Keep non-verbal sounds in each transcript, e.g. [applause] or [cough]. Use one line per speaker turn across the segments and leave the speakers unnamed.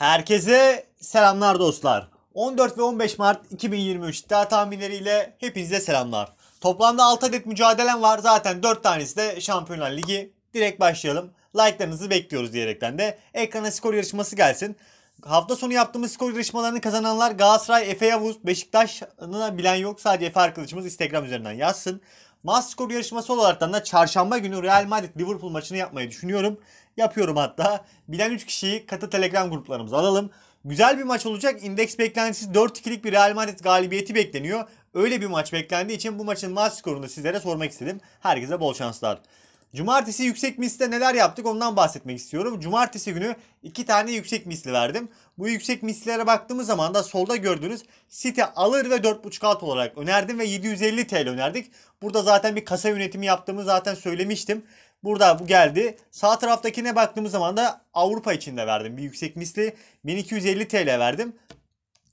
Herkese selamlar dostlar. 14 ve 15 Mart 2023 iddia tahminleriyle hepinize selamlar. Toplamda 6 adet mücadelem var. Zaten 4 tanesi de Şampiyonlar Ligi. Direkt başlayalım. Like'larınızı bekliyoruz diyerekten de ekrana skor yarışması gelsin. Hafta sonu yaptığımız skor yarışmalarını kazananlar Galatasaray, Efe Yavuz, Beşiktaş'ına bilen yok. Sadece Efe arkadaşımız Instagram üzerinden yazsın. Maç yarışması olarak da çarşamba günü Real Madrid Liverpool maçını yapmayı düşünüyorum. Yapıyorum hatta. Bilen 3 kişiyi katı Telegram gruplarımıza alalım. Güzel bir maç olacak. İndeks beklentisi 4-2'lik bir Real Madrid galibiyeti bekleniyor. Öyle bir maç beklendiği için bu maçın maç skorunu sizlere sormak istedim. Herkese bol şanslar. Cumartesi yüksek misle neler yaptık ondan bahsetmek istiyorum. Cumartesi günü iki tane yüksek misli verdim. Bu yüksek mislere baktığımız zaman da solda gördüğünüz site alır ve 4.5 alt olarak önerdim ve 750 TL önerdik. Burada zaten bir kasa yönetimi yaptığımı zaten söylemiştim. Burada bu geldi. Sağ taraftakine baktığımız zaman da Avrupa içinde verdim bir yüksek misli. 1250 TL verdim.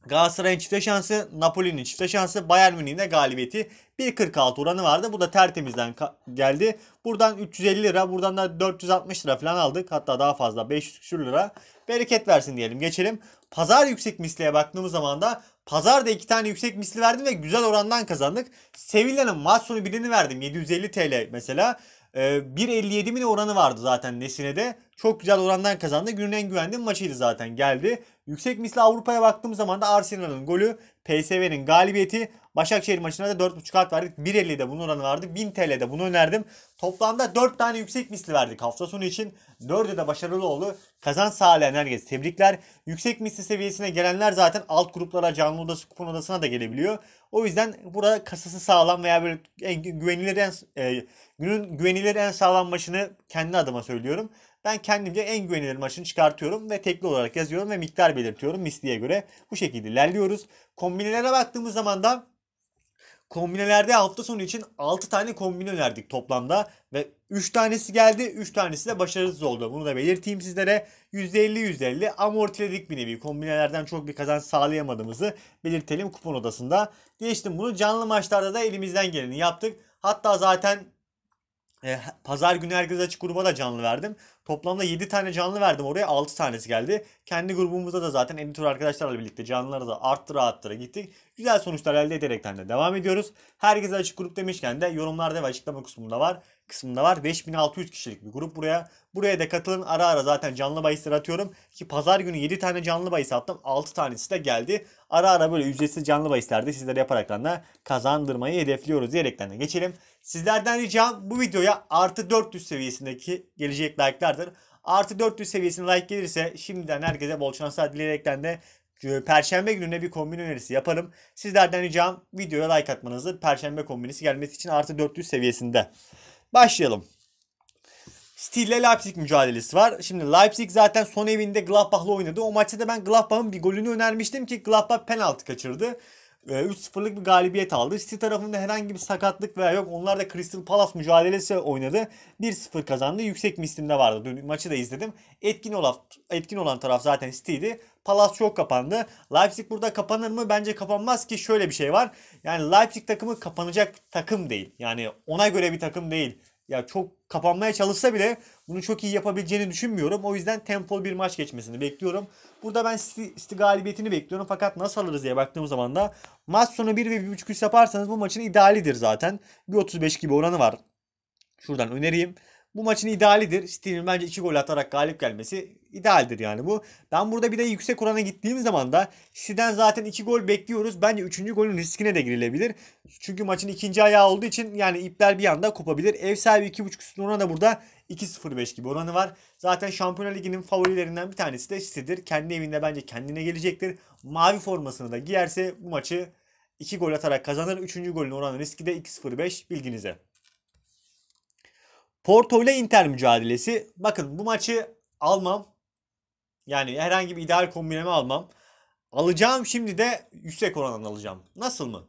Galatasaray'ın çifte şansı, Napoli'nin çifte şansı, Bayern Münih'in de galibiyeti 1.46 oranı vardı. Bu da tertemizden geldi. Buradan 350 lira, buradan da 460 lira falan aldık. Hatta daha fazla 500 küsür lira. Bereket versin diyelim. Geçelim. Pazar yüksek misliye baktığımız zaman da pazar da iki tane yüksek misli verdim ve güzel orandan kazandık. Sevilla'nın maç sonu birini verdim. 750 TL mesela. E, 1.57 mi oranı vardı zaten nesine de Çok güzel orandan kazandı. Günün en güvendiğim maçıydı zaten geldi. Yüksek misli Avrupa'ya baktığım zaman da Arsenal'ın golü, PSV'nin galibiyeti Başakşehir maçına da 4.5 alt verdik. 1.50'de bunun oranı vardı. 1000 TL'de bunu önerdim. Toplamda 4 tane yüksek misli verdik hafta sonu için. 4'ü de başarılı oldu. Kazan sağlayan herkes tebrikler. Yüksek misli seviyesine gelenler zaten alt gruplara, canlı odası, kupon odasına da gelebiliyor. O yüzden burada kasası sağlam veya böyle en güvenilir en, e, günün güvenilir en sağlam maçını kendi adıma söylüyorum. Ben kendimce en güvenilir maçını çıkartıyorum ve tekli olarak yazıyorum ve miktar belirtiyorum misliye göre. Bu şekilde ilerliyoruz. Kombinelere baktığımız zaman da Kombinelerde hafta sonu için 6 tane kombin önerdik toplamda ve 3 tanesi geldi 3 tanesi de başarısız oldu. Bunu da belirteyim sizlere %50-%50 amortiledik bir nevi kombinelerden çok bir kazanç sağlayamadığımızı belirtelim kupon odasında. Geçtim bunu canlı maçlarda da elimizden geleni yaptık. Hatta zaten e, pazar günü herkes açık gruba da canlı verdim. Toplamda 7 tane canlı verdim oraya 6 tanesi geldi. Kendi grubumuzda da zaten editör arkadaşlarla birlikte canlıları da arttıra arttıra gittik. Güzel sonuçlar elde ederekten de devam ediyoruz. Herkese açık grup demişken de yorumlarda ve açıklama kısmında var kısmında var. 5600 kişilik bir grup buraya. Buraya da katılın. Ara ara zaten canlı bahisler atıyorum. Ki pazar günü 7 tane canlı bahis attım. 6 tanesi de geldi. Ara ara böyle ücretsiz canlı bahislerde sizlere yaparaktan da kazandırmayı hedefliyoruz diyerekten de geçelim. Sizlerden ricam bu videoya artı 400 seviyesindeki gelecek like'lardır. Artı 400 seviyesine like gelirse şimdiden herkese bol şanslar dileyerekten de e, Perşembe gününe bir kombin önerisi yapalım. Sizlerden ricam videoya like atmanızı, Perşembe kombinisi gelmesi için artı 400 seviyesinde. Başlayalım. ile Leipzig mücadelesi var. Şimdi Leipzig zaten son evinde Gladbach'la oynadı. O maçta da ben Gladbach'ın bir golünü önermiştim ki Gladbach penaltı kaçırdı. 3-0'lık bir galibiyet aldı. City tarafında herhangi bir sakatlık veya yok. Onlar da Crystal Palace mücadelesi oynadı. 1-0 kazandı. Yüksek bir vardı. Dün maçı da izledim. Etkin olan, etkin olan taraf zaten City'ydi. Palace çok kapandı. Leipzig burada kapanır mı? Bence kapanmaz ki şöyle bir şey var. Yani Leipzig takımı kapanacak takım değil. Yani ona göre bir takım değil ya çok kapanmaya çalışsa bile bunu çok iyi yapabileceğini düşünmüyorum. O yüzden tempolu bir maç geçmesini bekliyorum. Burada ben City galibiyetini bekliyorum fakat nasıl alırız diye baktığım zaman da maç sonu 1 ve 1.5 üst yaparsanız bu maçın idealidir zaten. bir 35 gibi oranı var. Şuradan öneriyim bu maçın idealidir. Steel'in bence 2 gol atarak galip gelmesi idealdir yani bu. Ben burada bir de yüksek orana gittiğim zaman da City'den zaten 2 gol bekliyoruz. Bence 3. golün riskine de girilebilir. Çünkü maçın ikinci ayağı olduğu için yani ipler bir anda kopabilir. Ev sahibi 2.5 üstün oranı da burada 2.05 gibi oranı var. Zaten Şampiyonlar Ligi'nin favorilerinden bir tanesi de City'dir. Kendi evinde bence kendine gelecektir. Mavi formasını da giyerse bu maçı 2 gol atarak kazanır. 3. golün oranı riski de 2.05 bilginize. Porto ile Inter mücadelesi. Bakın bu maçı almam. Yani herhangi bir ideal kombineme almam. Alacağım şimdi de yüksek orandan alacağım. Nasıl mı?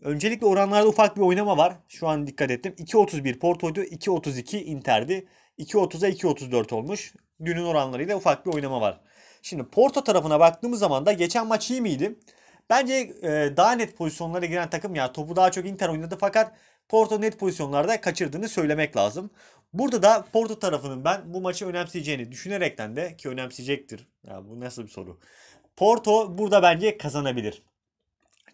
Öncelikle oranlarda ufak bir oynama var. Şu an dikkat ettim. 2.31 Porto'ydu. 2.32 Inter'di. 2.30'a 2.34 olmuş. Dünün oranlarıyla ufak bir oynama var. Şimdi Porto tarafına baktığımız zaman da geçen maç iyi miydi? Bence e, daha net pozisyonlara giren takım ya. Topu daha çok Inter oynadı fakat Porto net pozisyonlarda kaçırdığını söylemek lazım. Burada da Porto tarafının ben bu maçı önemseyeceğini düşünerekten de ki önemseyecektir. Ya bu nasıl bir soru? Porto burada bence kazanabilir.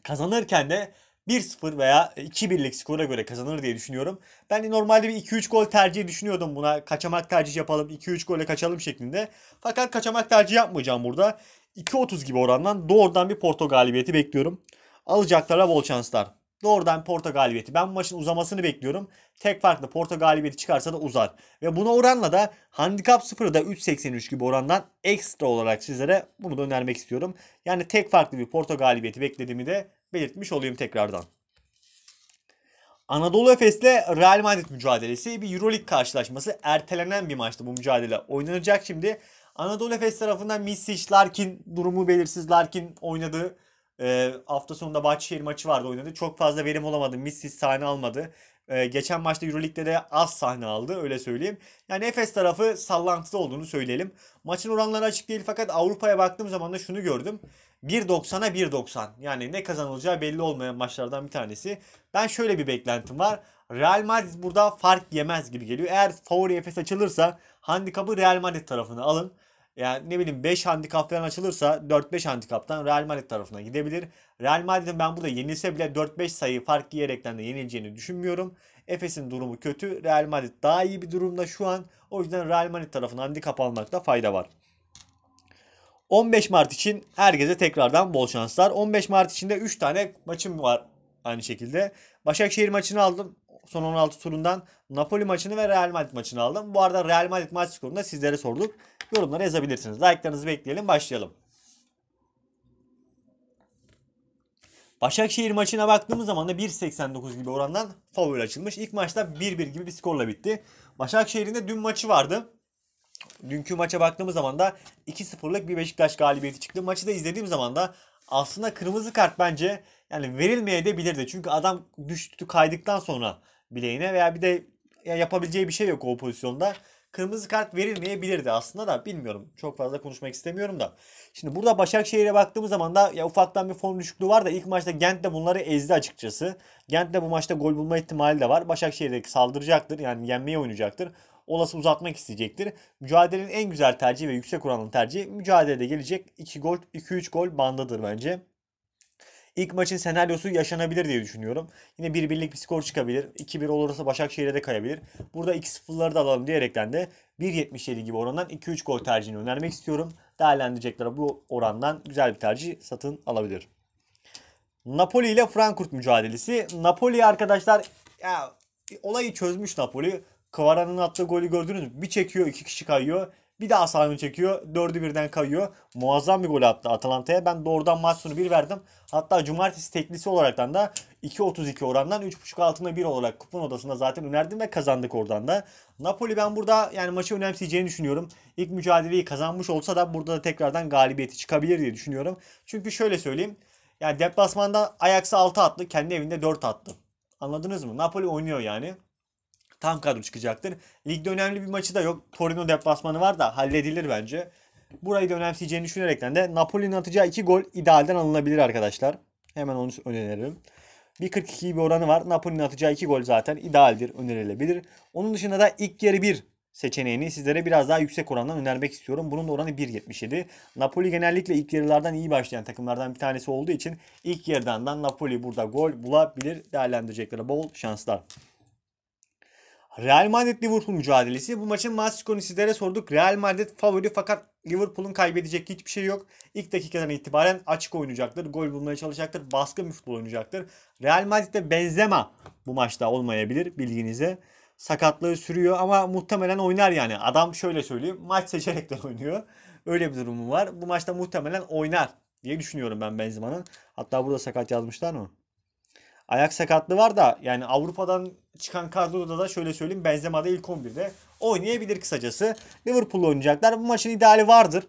Kazanırken de 1-0 veya 2-1'lik skora göre kazanır diye düşünüyorum. Ben de normalde bir 2-3 gol tercihi düşünüyordum buna. Kaçamak tercih yapalım, 2-3 gole kaçalım şeklinde. Fakat kaçamak tercih yapmayacağım burada. 2-30 gibi orandan doğrudan bir Porto galibiyeti bekliyorum. Alacaklara bol şanslar. Doğrudan Porto galibiyeti. Ben bu maçın uzamasını bekliyorum. Tek farklı Porto galibiyeti çıkarsa da uzar. Ve buna oranla da Handicap 0'ı da 3.83 gibi orandan ekstra olarak sizlere bunu da önermek istiyorum. Yani tek farklı bir Porto galibiyeti beklediğimi de belirtmiş olayım tekrardan. Anadolu Efes'le Real Madrid mücadelesi bir Euroleague karşılaşması. Ertelenen bir maçtı bu mücadele. Oynanacak şimdi. Anadolu Efes tarafından Misic, Larkin durumu belirsiz. Larkin oynadı. E, hafta sonunda Bahçeşehir maçı vardı oynadı. Çok fazla verim olamadı. Missiz sahne almadı. E, geçen maçta Euroleague'de de az sahne aldı öyle söyleyeyim. Yani Efes tarafı sallantıda olduğunu söyleyelim. Maçın oranları açık değil fakat Avrupa'ya baktığım zaman da şunu gördüm. 1.90'a 1.90 yani ne kazanılacağı belli olmayan maçlardan bir tanesi. Ben şöyle bir beklentim var. Real Madrid burada fark yemez gibi geliyor. Eğer favori Efes açılırsa handikapı Real Madrid tarafına alın. Yani ne bileyim 5 handikap falan açılırsa 4-5 handikaptan Real Madrid tarafına gidebilir. Real Madrid'in ben burada yenilse bile 4-5 sayı fark yiyerekten de yenileceğini düşünmüyorum. Efes'in durumu kötü. Real Madrid daha iyi bir durumda şu an. O yüzden Real Madrid tarafına handikap almakta fayda var. 15 Mart için herkese tekrardan bol şanslar. 15 Mart için de 3 tane maçım var aynı şekilde. Başakşehir maçını aldım son 16 turundan Napoli maçını ve Real Madrid maçını aldım. Bu arada Real Madrid maç skorunu da sizlere sorduk. Yorumlara yazabilirsiniz. Like'larınızı bekleyelim. Başlayalım. Başakşehir maçına baktığımız zaman da 1.89 gibi orandan favori açılmış. İlk maçta 1-1 gibi bir skorla bitti. Başakşehir'in de dün maçı vardı. Dünkü maça baktığımız zaman da 2-0'lık bir Beşiktaş galibiyeti çıktı. Maçı da izlediğim zaman da aslında kırmızı kart bence yani verilmeye de bilirdi. Çünkü adam düştü kaydıktan sonra bileğine veya bir de yapabileceği bir şey yok o pozisyonda. Kırmızı kart verilmeyebilirdi aslında da bilmiyorum. Çok fazla konuşmak istemiyorum da. Şimdi burada Başakşehir'e baktığımız zaman da ya ufaktan bir form düşüklüğü var da ilk maçta Gent de bunları ezdi açıkçası. Gent de bu maçta gol bulma ihtimali de var. Başakşehir'de saldıracaktır yani yenmeye oynayacaktır. Olası uzatmak isteyecektir. Mücadelenin en güzel tercihi ve yüksek oranlı tercihi mücadelede gelecek 2 gol 2-3 gol bandadır bence. İlk maçın senaryosu yaşanabilir diye düşünüyorum. Yine 1-1'lik bir skor çıkabilir. 2-1 olursa Başakşehir'e de kayabilir. Burada 2-0'ları da alalım diyerekten de 1.77 gibi orandan 2-3 gol tercihini önermek istiyorum. Değerlendirecekler bu orandan güzel bir tercih satın alabilir. Napoli ile Frankfurt mücadelesi. Napoli arkadaşlar ya, olayı çözmüş Napoli. Kvara'nın attığı golü gördünüz mü? Bir çekiyor iki kişi kayıyor. Bir daha sahne çekiyor. Dördü birden kayıyor. Muazzam bir gol attı Atalanta'ya. Ben doğrudan maç sonu 1 verdim. Hatta cumartesi teklisi olaraktan da 2.32 orandan 3.5 altına 1 olarak kupon odasında zaten önerdim ve kazandık oradan da. Napoli ben burada yani maçı önemseyeceğini düşünüyorum. İlk mücadeleyi kazanmış olsa da burada da tekrardan galibiyeti çıkabilir diye düşünüyorum. Çünkü şöyle söyleyeyim. Yani deplasmanda Ajax'a 6 attı. Kendi evinde 4 attı. Anladınız mı? Napoli oynuyor yani tam kadro çıkacaktır. Ligde önemli bir maçı da yok. Torino deplasmanı var da halledilir bence. Burayı da önemseyeceğini düşünerekten de Napoli'nin atacağı 2 gol idealden alınabilir arkadaşlar. Hemen onu öneririm. 1.42 bir oranı var. Napoli'nin atacağı 2 gol zaten idealdir, önerilebilir. Onun dışında da ilk yarı 1 seçeneğini sizlere biraz daha yüksek orandan önermek istiyorum. Bunun da oranı 1.77. Napoli genellikle ilk yarılardan iyi başlayan takımlardan bir tanesi olduğu için ilk yarıdan da Napoli burada gol bulabilir. Değerlendireceklere bol şanslar. Real Madrid Liverpool mücadelesi. Bu maçın maç skorunu sizlere sorduk. Real Madrid favori fakat Liverpool'un kaybedecek hiçbir şey yok. İlk dakikadan itibaren açık oynayacaktır. Gol bulmaya çalışacaktır. Baskın bir futbol oynayacaktır. Real Madrid'de Benzema bu maçta olmayabilir bilginize. Sakatlığı sürüyor ama muhtemelen oynar yani. Adam şöyle söyleyeyim maç seçerek de [laughs] oynuyor. Öyle bir durumu var. Bu maçta muhtemelen oynar diye düşünüyorum ben Benzema'nın. Hatta burada sakat yazmışlar mı? ayak sakatlığı var da yani Avrupa'dan çıkan kadroda da şöyle söyleyeyim Benzema da ilk 11'de oynayabilir kısacası. Liverpool oynayacaklar. Bu maçın ideali vardır.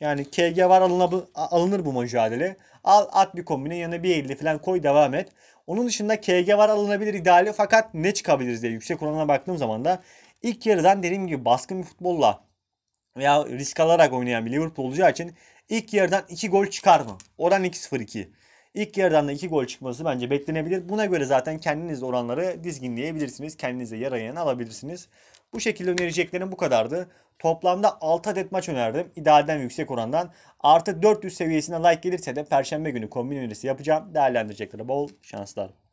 Yani KG var alınab- alınır bu mücadele. Al at bir kombine yanına bir 50 falan koy devam et. Onun dışında KG var alınabilir ideali fakat ne çıkabiliriz diye yüksek oranına baktığım zaman da ilk yarıdan dediğim gibi baskın bir futbolla veya risk alarak oynayan bir Liverpool olacağı için ilk yarıdan 2 gol çıkar mı? Oran 2-0-2. İlk yarıdan da 2 gol çıkması bence beklenebilir. Buna göre zaten kendiniz oranları dizginleyebilirsiniz. Kendinize yarayan alabilirsiniz. Bu şekilde önereceklerim bu kadardı. Toplamda 6 adet maç önerdim. İdealden yüksek orandan. Artı 400 seviyesine like gelirse de perşembe günü kombin önerisi yapacağım. Değerlendireceklere bol şanslar.